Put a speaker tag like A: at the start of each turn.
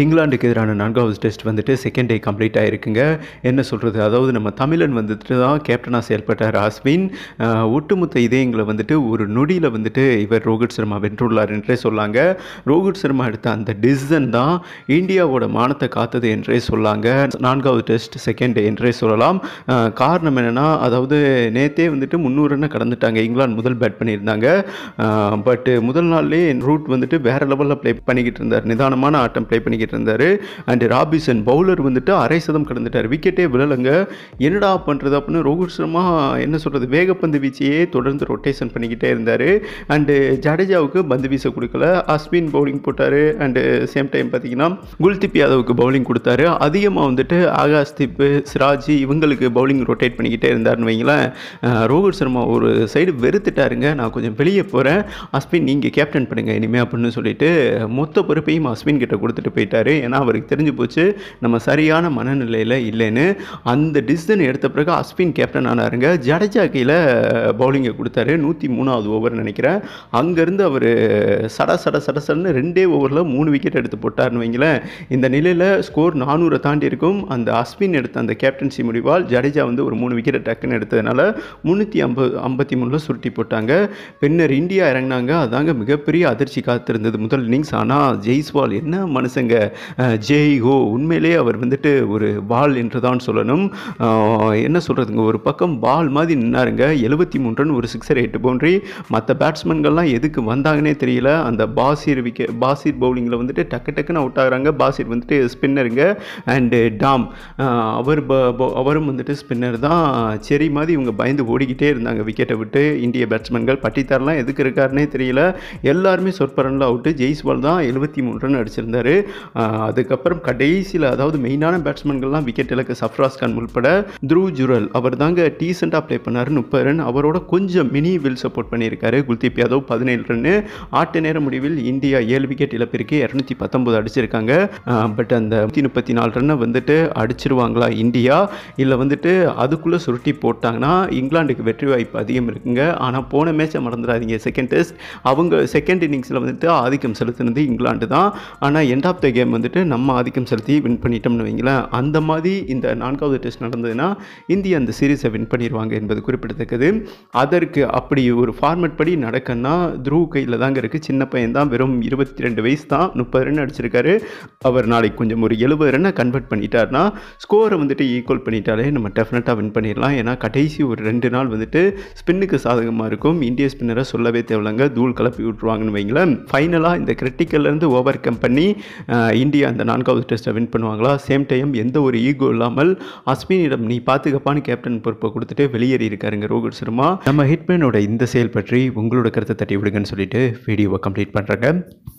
A: இங்கிலாந்துக்கு எதிரான நான்காவது டெஸ்ட் வந்துட்டு செகண்ட் டே கம்ப்ளீட் ஆகிருக்குங்க என்ன சொல்கிறது அதாவது நம்ம தமிழன் வந்துட்டு தான் கேப்டனாக செயல்பட்டார் அஸ்வின் ஒட்டுமொத்த இதயங்களை வந்துட்டு ஒரு நொடியில் வந்துட்டு இவர் ரோஹித் சர்மா வென்றுள்ளார் என்றே சொல்லாங்க ரோஹித் சர்மா எடுத்த அந்த டிசிஷன் தான் இந்தியாவோட மானத்தை காத்தது என்றே சொல்லாங்க நான்காவது டெஸ்ட் செகண்ட் டே என்றே சொல்லலாம் காரணம் என்னென்னா அதாவது நேற்றே வந்துட்டு முந்நூறு ரன்னை கடந்துட்டாங்க இங்கிலாந்து முதல் பேட் பண்ணியிருந்தாங்க பட்டு முதல் நாள்லேயே ரூட் வந்துட்டு வேறு லெவலில் ப்ளே பண்ணிக்கிட்டு இருந்தார் நிதானமான ஆட்டம் ப்ளே பண்ணி பண்ணிக்கிட்டு இருந்தார் அண்ட் ராபிசன் பவுலர் வந்துட்டு அரை சதம் கடந்துட்டார் விக்கெட்டே விழலைங்க என்னடா பண்ணுறது அப்படின்னு ரோஹித் சர்மா என்ன சொல்கிறது வேகப்பந்து வீச்சையே தொடர்ந்து ரொட்டேஷன் பண்ணிக்கிட்டே இருந்தார் அண்டு ஜடேஜாவுக்கு பந்து வீச கொடுக்கல அஸ்வின் பவுலிங் போட்டார் அண்டு சேம் டைம் பார்த்தீங்கன்னா குல்தீப் யாதவுக்கு பவுலிங் கொடுத்தாரு அதிகமாக வந்துட்டு தீப்பு சிராஜ் இவங்களுக்கு பவுலிங் ரொட்டேட் பண்ணிக்கிட்டே இருந்தார்னு வைங்களேன் ரோஹித் சர்மா ஒரு சைடு வெறுத்துட்டாருங்க நான் கொஞ்சம் வெளியே போகிறேன் அஸ்வின் நீங்கள் கேப்டன் பண்ணுங்கள் இனிமேல் அப்படின்னு சொல்லிட்டு மொத்த பொறுப்பையும் அஸ்வின் கிட்ட கொடுத்துட்டு போயிட்டு பண்ணிட்டார் ஏன்னா அவருக்கு தெரிஞ்சு போச்சு நம்ம சரியான மனநிலையில் இல்லைன்னு அந்த டிசிஷன் எடுத்த பிறகு அஸ்வின் கேப்டன் ஆனாருங்க ஜடேஜா கையில் பவுலிங்கை கொடுத்தாரு நூற்றி மூணாவது ஓவர் நினைக்கிறேன் அங்கேருந்து அவர் சட சட சட சடன்னு ரெண்டே ஓவரில் மூணு விக்கெட் எடுத்து போட்டார்னு வைங்களேன் இந்த நிலையில் ஸ்கோர் நானூறை தாண்டி இருக்கும் அந்த அஸ்வின் எடுத்த அந்த கேப்டன்சி முடிவால் ஜடேஜா வந்து ஒரு மூணு விக்கெட் டக்குன்னு எடுத்ததுனால முந்நூற்றி ஐம்பது ஐம்பத்தி மூணில் சுருட்டி போட்டாங்க பின்னர் இந்தியா இறங்கினாங்க அதாங்க மிகப்பெரிய அதிர்ச்சி காத்திருந்தது முதல் இன்னிங்ஸ் ஆனால் ஜெய்ஸ்வால் என்ன மனுஷங்க ஹோ உண்மையிலே அவர் வந்துட்டு ஒரு பால் என்று தான் சொல்லணும் என்ன சொல்கிறதுங்க ஒரு பக்கம் பால் மாதிரி நின்னாருங்க எழுபத்தி மூன்று ஒரு சிக்ஸர் எட்டு பவுண்ட்ரி மற்ற பேட்ஸ்மேன்கள்லாம் எதுக்கு வந்தாங்கன்னே தெரியல அந்த பாசிர் விக்கெ பாசிர் பவுலிங்கில் வந்துட்டு டக்கு டக்குன்னு அவுட் ஆகிறாங்க பாசிர் வந்துட்டு ஸ்பின்னருங்க அண்டு டாம் அவர் அவரும் வந்துட்டு ஸ்பின்னர் தான் செரி மாதிரி இவங்க பயந்து ஓடிக்கிட்டே இருந்தாங்க விக்கெட்டை விட்டு இந்திய பேட்ஸ்மேன்கள் பட்டித்தாரெலாம் எதுக்கு இருக்காருன்னே தெரியல எல்லாருமே சொற்பரனில் அவுட்டு ஜெய்ஸ்வால் தான் எழுபத்தி மூன்று ரன் அடிச்சிருந்தார் அதுக்கப்புறம் கடைசியில் அதாவது மெயினான பேட்ஸ்மேன்கள்லாம் விக்கெட் இலக்கு சஃப்ராஸ் கான் உள்பட த்ரூ ஜுரல் அவர் தாங்க டீசெண்டாக ப்ளே பண்ணார் முப்பது ரன் அவரோட கொஞ்சம் மினி வில் சப்போர்ட் பண்ணியிருக்காரு குல்தீப் யாதவ் பதினேழு ரன்னு ஆட்ட நேர முடிவில் இந்தியா ஏழு விக்கெட் இழப்பிற்கு இரநூத்தி பத்தொம்பது அடிச்சிருக்காங்க பட் அந்த நூற்றி முப்பத்தி நாலு ரன்னை வந்துட்டு அடிச்சிருவாங்களா இந்தியா இல்லை வந்துட்டு அதுக்குள்ளே சுருட்டி போட்டாங்கன்னா இங்கிலாண்டுக்கு வெற்றி வாய்ப்பு அதிகம் இருக்குங்க ஆனால் போன மேட்சை மறந்துடாதீங்க செகண்ட் டெஸ்ட் அவங்க செகண்ட் இன்னிங்ஸில் வந்துட்டு ஆதிக்கம் செலுத்தினது இங்கிலாண்டு தான் ஆனால் end of the game game வந்துட்டு நம்ம ஆதிக்கம் செலுத்தி வின் பண்ணிட்டோம்னு வைங்களேன் அந்த மாதிரி இந்த நான்காவது டெஸ்ட் நடந்ததுன்னா இந்தியா அந்த சீரீஸை வின் பண்ணிடுவாங்க என்பது குறிப்பிடத்தக்கது அதற்கு அப்படி ஒரு ஃபார்மெட் படி நடக்கன்னா த்ரூ கையில் தாங்க இருக்குது சின்ன பையன் தான் வெறும் இருபத்தி ரெண்டு வயசு தான் முப்பது ரன் அடிச்சிருக்காரு அவர் நாளைக்கு கொஞ்சம் ஒரு எழுபது ரன்னை கன்வெர்ட் பண்ணிட்டார்னா ஸ்கோரை வந்துட்டு ஈக்குவல் பண்ணிட்டாலே நம்ம டெஃபினட்டாக வின் பண்ணிடலாம் ஏன்னா கடைசி ஒரு ரெண்டு நாள் வந்துட்டு ஸ்பின்னுக்கு சாதகமாக இருக்கும் இந்திய ஸ்பின்னரை சொல்லவே தேவையில்லைங்க தூள் கலப்பி விட்டுருவாங்கன்னு வைங்களேன் ஃபைனலாக இந்த கிரிட்டிக்கல்லேருந்து ஓவர் கம் பண்ணி இந்தியா அந்த நான்காவது டெஸ்ட்டை வின் பண்ணுவாங்களா சேம் டைம் எந்த ஒரு ஈகோ இல்லாமல் அஸ்வினிடம் நீ பார்த்துக்கப்பான்னு கேப்டன் பொறுப்பை கொடுத்துட்டு வெளியேறி இருக்காருங்க ரோஹித் சர்மா நம்ம ஹிட்மேனோட இந்த செயல் பற்றி உங்களோட கருத்தை தட்டி விடுங்கன்னு சொல்லிட்டு வீடியோவை கம்ப்ளீட் பண்ணுறேங்க